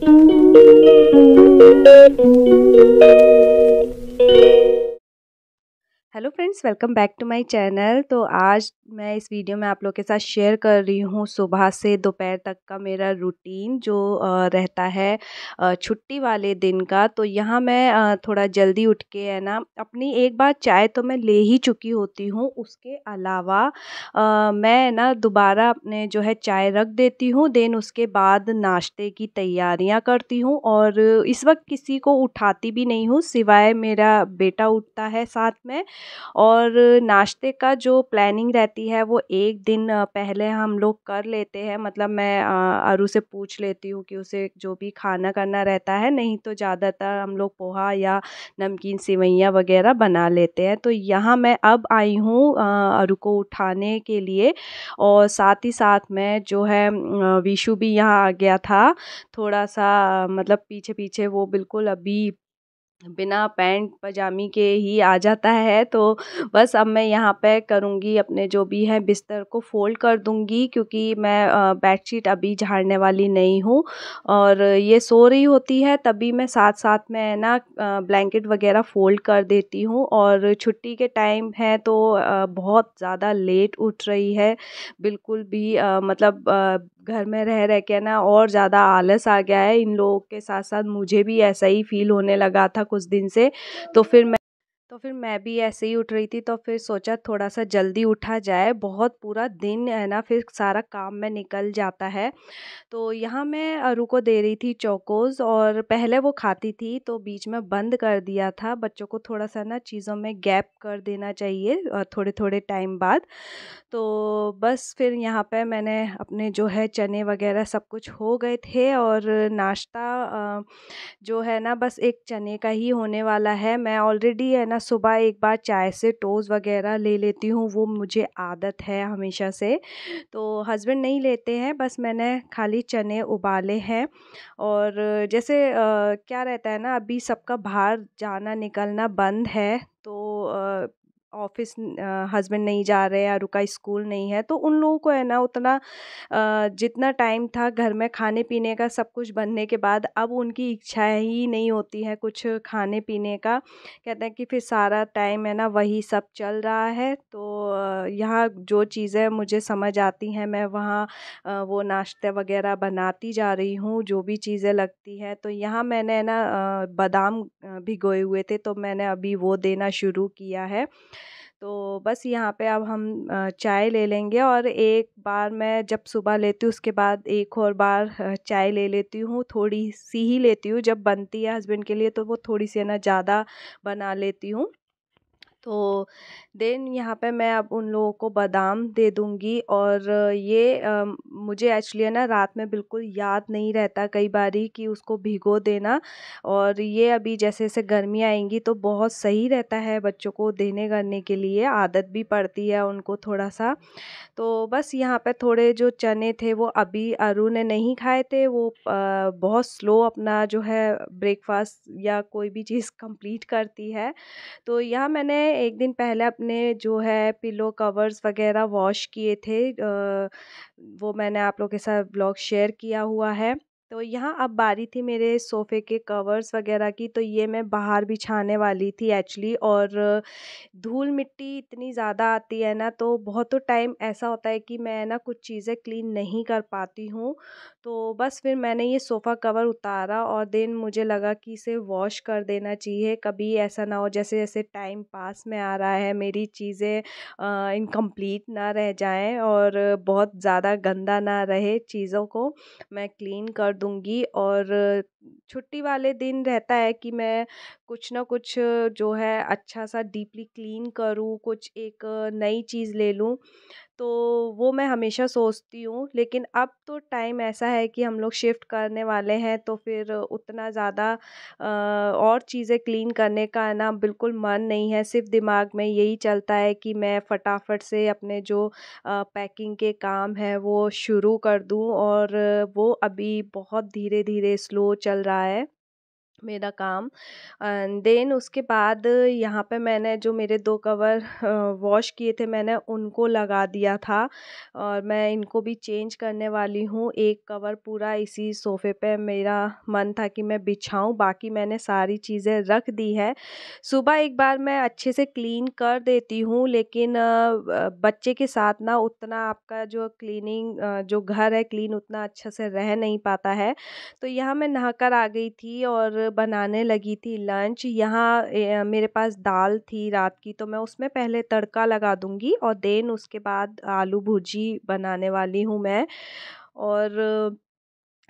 Thank you. Hello friends welcome back to my channel तो आज मैं इस वीडियो में आप लोग के साथ शेयर कर रही हूँ सुबह से दोपहर तक का मेरा रूटीन जो रहता है छुट्टी वाले दिन का तो यहाँ मैं थोड़ा जल्दी उठ के है ना अपनी एक बार चाय तो मैं ले ही चुकी होती हूँ उसके अलावा मैं ना दोबारा अपने जो है चाय रख देती हूँ देन उसके बाद नाश्ते की तैयारियाँ करती हूँ और इस वक्त किसी को उठाती भी नहीं हूँ सिवाय मेरा बेटा उठता है साथ में और नाश्ते का जो प्लानिंग रहती है वो एक दिन पहले हम लोग कर लेते हैं मतलब मैं अरु से पूछ लेती हूँ कि उसे जो भी खाना करना रहता है नहीं तो ज़्यादातर हम लोग पोहा या नमकीन सेवैयाँ वगैरह बना लेते हैं तो यहाँ मैं अब आई हूँ अरु को उठाने के लिए और साथ ही साथ मैं जो है विशु भी यहाँ आ गया था थोड़ा सा मतलब पीछे पीछे वो बिल्कुल अभी बिना पैंट पजामी के ही आ जाता है तो बस अब मैं यहाँ पे करूँगी अपने जो भी है बिस्तर को फ़ोल्ड कर दूँगी क्योंकि मैं बेडशीट अभी झाड़ने वाली नहीं हूँ और ये सो रही होती है तभी मैं साथ साथ में ना ब्लैंकेट वगैरह फ़ोल्ड कर देती हूँ और छुट्टी के टाइम है तो बहुत ज़्यादा लेट उठ रही है बिल्कुल भी मतलब घर में रह रह के ना और ज़्यादा आलस आ गया है इन लोगों के साथ साथ मुझे भी ऐसा ही फ़ील होने लगा था कुछ दिन से तो फिर मैं तो फिर मैं भी ऐसे ही उठ रही थी तो फिर सोचा थोड़ा सा जल्दी उठा जाए बहुत पूरा दिन है ना फिर सारा काम में निकल जाता है तो यहाँ मैं अरू को दे रही थी चौकोज़ और पहले वो खाती थी तो बीच में बंद कर दिया था बच्चों को थोड़ा सा ना चीज़ों में गैप कर देना चाहिए थोड़े थोड़े टाइम बाद तो बस फिर यहाँ पर मैंने अपने जो है चने वगैरह सब कुछ हो गए थे और नाश्ता जो है ना बस एक चने का ही होने वाला है मैं ऑलरेडी है ना या सुबह एक बार चाय से टोज़ वगैरह ले लेती हूँ वो मुझे आदत है हमेशा से तो हस्बैंड नहीं लेते हैं बस मैंने खाली चने उबाले हैं और जैसे आ, क्या रहता है ना अभी सबका बाहर जाना निकलना बंद है तो ऑफिस हस्बैंड नहीं जा रहे या रुका स्कूल नहीं है तो उन लोगों को है ना उतना जितना टाइम था घर में खाने पीने का सब कुछ बनने के बाद अब उनकी इच्छा ही नहीं होती है कुछ खाने पीने का कहते हैं कि फिर सारा टाइम है ना वही सब चल रहा है तो यहाँ जो चीज़ें मुझे समझ आती हैं मैं वहाँ वो नाश्ते वगैरह बनाती जा रही हूँ जो भी चीज़ें लगती है तो यहाँ मैंने है ना बादाम भिगोए हुए थे तो मैंने अभी वो देना शुरू किया है तो बस यहाँ पे अब हम चाय ले लेंगे और एक बार मैं जब सुबह लेती हूँ उसके बाद एक और बार चाय ले लेती हूँ थोड़ी सी ही लेती हूँ जब बनती है हस्बैंड के लिए तो वो थोड़ी सी है ना ज़्यादा बना लेती हूँ तो देन यहाँ पे मैं अब उन लोगों को बादाम दे दूँगी और ये मुझे एक्चुअली है ना रात में बिल्कुल याद नहीं रहता कई बारी कि उसको भिगो देना और ये अभी जैसे जैसे गर्मी आएंगी तो बहुत सही रहता है बच्चों को देने करने के लिए आदत भी पड़ती है उनको थोड़ा सा तो बस यहाँ पे थोड़े जो चने थे वो अभी अरु ने नहीं खाए थे वो बहुत स्लो अपना जो है ब्रेकफास्ट या कोई भी चीज़ कंप्लीट करती है तो यहाँ मैंने एक दिन पहले अपने जो है पिलो कवर्स वगैरह वॉश किए थे वो मैंने आप लोगों के साथ ब्लॉग शेयर किया हुआ है तो यहाँ अब बारी थी मेरे सोफ़े के कवर्स वगैरह की तो ये मैं बाहर बिछाने वाली थी एक्चुअली और धूल मिट्टी इतनी ज़्यादा आती है ना तो बहुत तो टाइम ऐसा होता है कि मैं ना कुछ चीज़ें क्लीन नहीं कर पाती हूँ तो बस फिर मैंने ये सोफ़ा कवर उतारा और देन मुझे लगा कि इसे वॉश कर देना चाहिए कभी ऐसा ना हो जैसे जैसे टाइम पास में आ रहा है मेरी चीज़ें इनकम्प्लीट ना रह जाएँ और बहुत ज़्यादा गंदा ना रहे चीज़ों को मैं क्लीन कर दूँगी और छुट्टी वाले दिन रहता है कि मैं कुछ ना कुछ जो है अच्छा सा डीपली क्लीन करूँ कुछ एक नई चीज़ ले लूँ तो वो मैं हमेशा सोचती हूँ लेकिन अब तो टाइम ऐसा है कि हम लोग शिफ़्ट करने वाले हैं तो फिर उतना ज़्यादा और चीज़ें क्लीन करने का ना बिल्कुल मन नहीं है सिर्फ दिमाग में यही चलता है कि मैं फटाफट से अपने जो पैकिंग के काम है वो शुरू कर दूँ और वो अभी बहुत धीरे धीरे स्लो चल रहा है मेरा काम देन उसके बाद यहाँ पे मैंने जो मेरे दो कवर वॉश किए थे मैंने उनको लगा दिया था और मैं इनको भी चेंज करने वाली हूँ एक कवर पूरा इसी सोफ़े पे मेरा मन था कि मैं बिछाऊँ बाकी मैंने सारी चीज़ें रख दी है सुबह एक बार मैं अच्छे से क्लीन कर देती हूँ लेकिन बच्चे के साथ ना उतना आपका जो क्लीनिंग जो घर है क्लीन उतना अच्छे से रह नहीं पाता है तो यहाँ मैं नहाकर आ गई थी और बनाने लगी थी लंच यहाँ मेरे पास दाल थी रात की तो मैं उसमें पहले तड़का लगा दूँगी और देन उसके बाद आलू भुर्जी बनाने वाली हूँ मैं और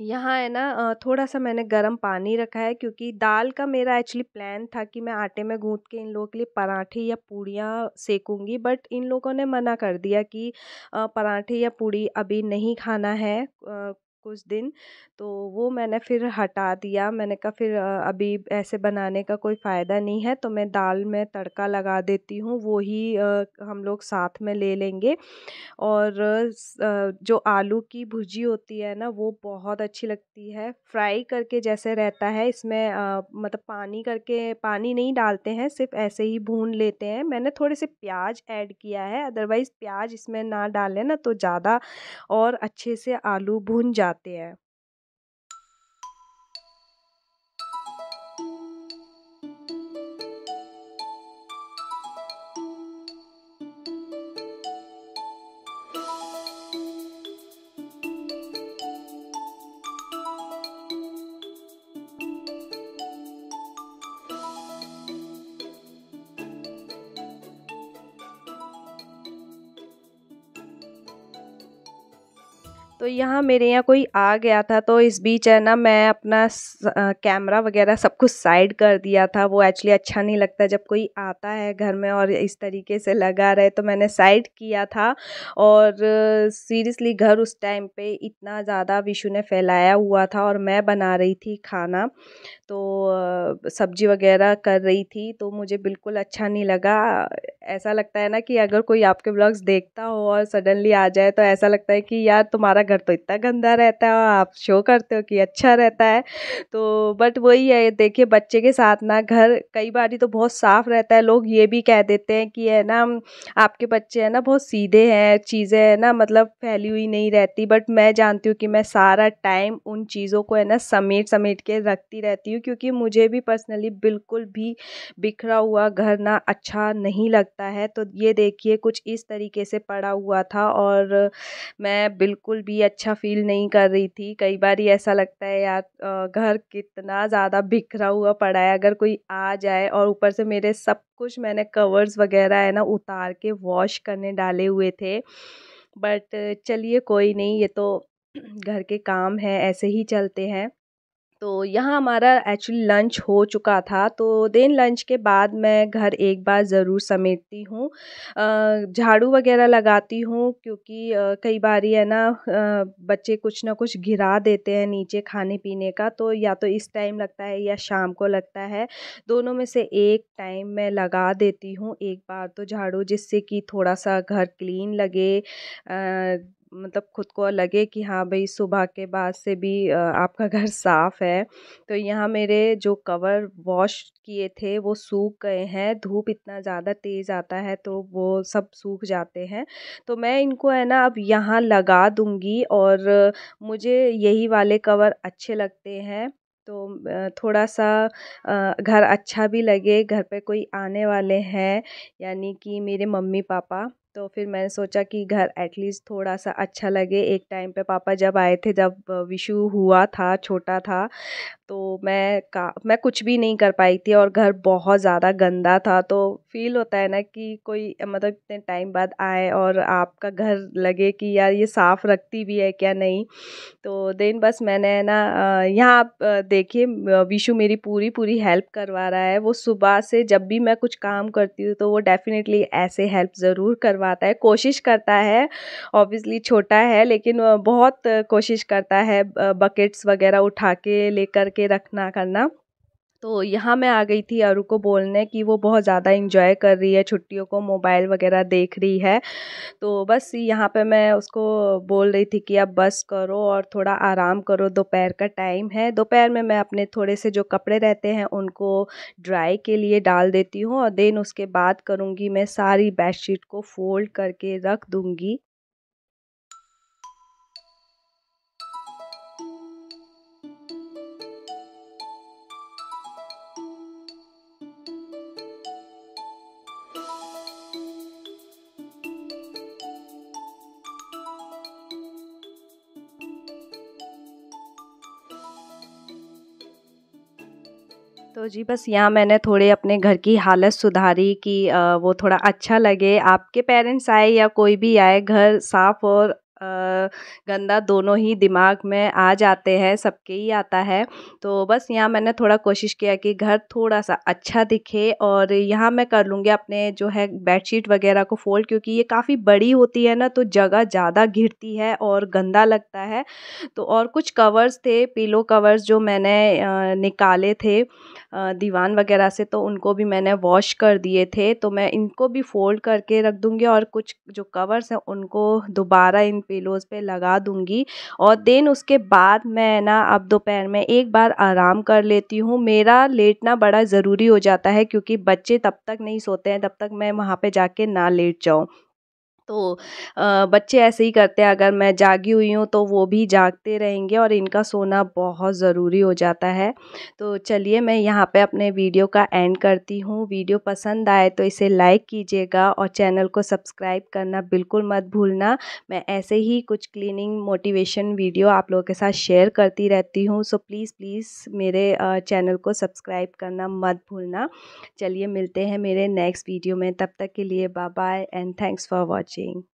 यहाँ है ना थोड़ा सा मैंने गर्म पानी रखा है क्योंकि दाल का मेरा एक्चुअली प्लान था कि मैं आटे में गूंथ के इन लोगों के लिए पराठे या पूड़ियाँ सेकूँगी बट इन लोगों ने मना कर दिया कि पराठे या पूड़ी अभी नहीं खाना है कुछ दिन तो वो मैंने फिर हटा दिया मैंने कहा फिर अभी ऐसे बनाने का कोई फ़ायदा नहीं है तो मैं दाल में तड़का लगा देती हूँ वो ही हम लोग साथ में ले लेंगे और जो आलू की भुजी होती है ना वो बहुत अच्छी लगती है फ्राई करके जैसे रहता है इसमें मतलब पानी करके पानी नहीं डालते हैं सिर्फ ऐसे ही भून लेते हैं मैंने थोड़े से प्याज ऐड किया है अदरवाइज़ प्याज इसमें ना डालें ना तो ज़्यादा और अच्छे से आलू भून जाते आते हैं तो यहाँ मेरे यहाँ कोई आ गया था तो इस बीच है ना मैं अपना कैमरा वगैरह सब कुछ साइड कर दिया था वो एक्चुअली अच्छा नहीं लगता जब कोई आता है घर में और इस तरीके से लगा रहे तो मैंने साइड किया था और सीरियसली घर उस टाइम पे इतना ज़्यादा विशु ने फैलाया हुआ था और मैं बना रही थी खाना तो सब्जी वगैरह कर रही थी तो मुझे बिल्कुल अच्छा नहीं लगा ऐसा लगता है ना कि अगर कोई आपके ब्लॉग्स देखता हो और सडनली आ जाए तो ऐसा लगता है कि यार तुम्हारा घर तो इतना गंदा रहता है और आप शो करते हो कि अच्छा रहता है तो बट वही है देखिए बच्चे के साथ ना घर कई बार ही तो बहुत साफ रहता है लोग ये भी कह देते हैं कि है ना आपके बच्चे हैं ना बहुत सीधे हैं चीज़ें है ना मतलब फैली हुई नहीं रहती बट मैं जानती हूँ कि मैं सारा टाइम उन चीज़ों को है ना समेट समेट के रखती रहती हूँ क्योंकि मुझे भी पर्सनली बिल्कुल भी बिखरा हुआ घर ना अच्छा नहीं लगता है तो ये देखिए कुछ इस तरीके से पड़ा हुआ था और मैं बिल्कुल भी अच्छा फ़ील नहीं कर रही थी कई बार ऐसा लगता है यार घर कितना ज़्यादा बिखरा हुआ पड़ा है अगर कोई आ जाए और ऊपर से मेरे सब कुछ मैंने कवर्स वगैरह है ना उतार के वॉश करने डाले हुए थे बट चलिए कोई नहीं ये तो घर के काम है ऐसे ही चलते हैं तो यहाँ हमारा एक्चुअली लंच हो चुका था तो देन लंच के बाद मैं घर एक बार ज़रूर समेटती हूँ झाड़ू वगैरह लगाती हूँ क्योंकि कई बार है ना बच्चे कुछ ना कुछ गिरा देते हैं नीचे खाने पीने का तो या तो इस टाइम लगता है या शाम को लगता है दोनों में से एक टाइम मैं लगा देती हूँ एक बार तो झाड़ू जिससे कि थोड़ा सा घर क्लीन लगे मतलब खुद को लगे कि हाँ भाई सुबह के बाद से भी आपका घर साफ़ है तो यहाँ मेरे जो कवर वॉश किए थे वो सूख गए हैं धूप इतना ज़्यादा तेज़ आता है तो वो सब सूख जाते हैं तो मैं इनको है ना अब यहाँ लगा दूँगी और मुझे यही वाले कवर अच्छे लगते हैं तो थोड़ा सा घर अच्छा भी लगे घर पे कोई आने वाले हैं यानी कि मेरे मम्मी पापा तो फिर मैंने सोचा कि घर एटलीस्ट थोड़ा सा अच्छा लगे एक टाइम पे पापा जब आए थे जब विशु हुआ था छोटा था तो मैं का मैं कुछ भी नहीं कर पाई थी और घर बहुत ज़्यादा गंदा था तो फील होता है ना कि कोई मतलब इतने टाइम बाद आए और आपका घर लगे कि यार ये साफ़ रखती भी है क्या नहीं तो देन बस मैंने ना यहाँ आप देखिए विशु मेरी पूरी पूरी हेल्प करवा रहा है वो सुबह से जब भी मैं कुछ काम करती हूँ तो वो डेफ़िनेटली ऐसे हेल्प ज़रूर करवा करवाता है कोशिश करता है ऑब्वियसली छोटा है लेकिन बहुत कोशिश करता है बकेट्स वगैरह उठा के लेकर के रखना करना तो यहाँ मैं आ गई थी अरु को बोलने कि वो बहुत ज़्यादा इंजॉय कर रही है छुट्टियों को मोबाइल वगैरह देख रही है तो बस यहाँ पे मैं उसको बोल रही थी कि अब बस करो और थोड़ा आराम करो दोपहर का टाइम है दोपहर में मैं अपने थोड़े से जो कपड़े रहते हैं उनको ड्राई के लिए डाल देती हूँ और देन उसके बाद करूँगी मैं सारी बेडशीट को फोल्ड करके रख दूँगी तो जी बस यहाँ मैंने थोड़े अपने घर की हालत सुधारी कि वो थोड़ा अच्छा लगे आपके पेरेंट्स आए या कोई भी आए घर साफ़ और गंदा दोनों ही दिमाग में आ जाते हैं सबके ही आता है तो बस यहाँ मैंने थोड़ा कोशिश किया कि घर थोड़ा सा अच्छा दिखे और यहाँ मैं कर लूँगी अपने जो है बेडशीट वगैरह को फ़ोल्ड क्योंकि ये काफ़ी बड़ी होती है ना तो जगह ज़्यादा घिरती है और गंदा लगता है तो और कुछ कवर्स थे पीलो कवर्स जो मैंने निकाले थे दीवान वगैरह से तो उनको भी मैंने वॉश कर दिए थे तो मैं इनको भी फ़ोल्ड करके रख दूँगी और कुछ जो कवर्स हैं उनको दोबारा इन पिलोज़ पे लगा दूंगी और देन उसके बाद मैं ना अब दोपहर में एक बार आराम कर लेती हूँ मेरा लेटना बड़ा ज़रूरी हो जाता है क्योंकि बच्चे तब तक नहीं सोते हैं तब तक मैं वहाँ पे जाके ना लेट जाऊँ तो बच्चे ऐसे ही करते हैं अगर मैं जागी हुई हूँ तो वो भी जागते रहेंगे और इनका सोना बहुत ज़रूरी हो जाता है तो चलिए मैं यहाँ पे अपने वीडियो का एंड करती हूँ वीडियो पसंद आए तो इसे लाइक कीजिएगा और चैनल को सब्सक्राइब करना बिल्कुल मत भूलना मैं ऐसे ही कुछ क्लीनिंग मोटिवेशन वीडियो आप लोगों के साथ शेयर करती रहती हूँ सो प्लीज़ प्लीज़ मेरे चैनल को सब्सक्राइब करना मत भूलना चलिए मिलते हैं मेरे नेक्स्ट वीडियो में तब तक के लिए bye bye and thanks for watching painting.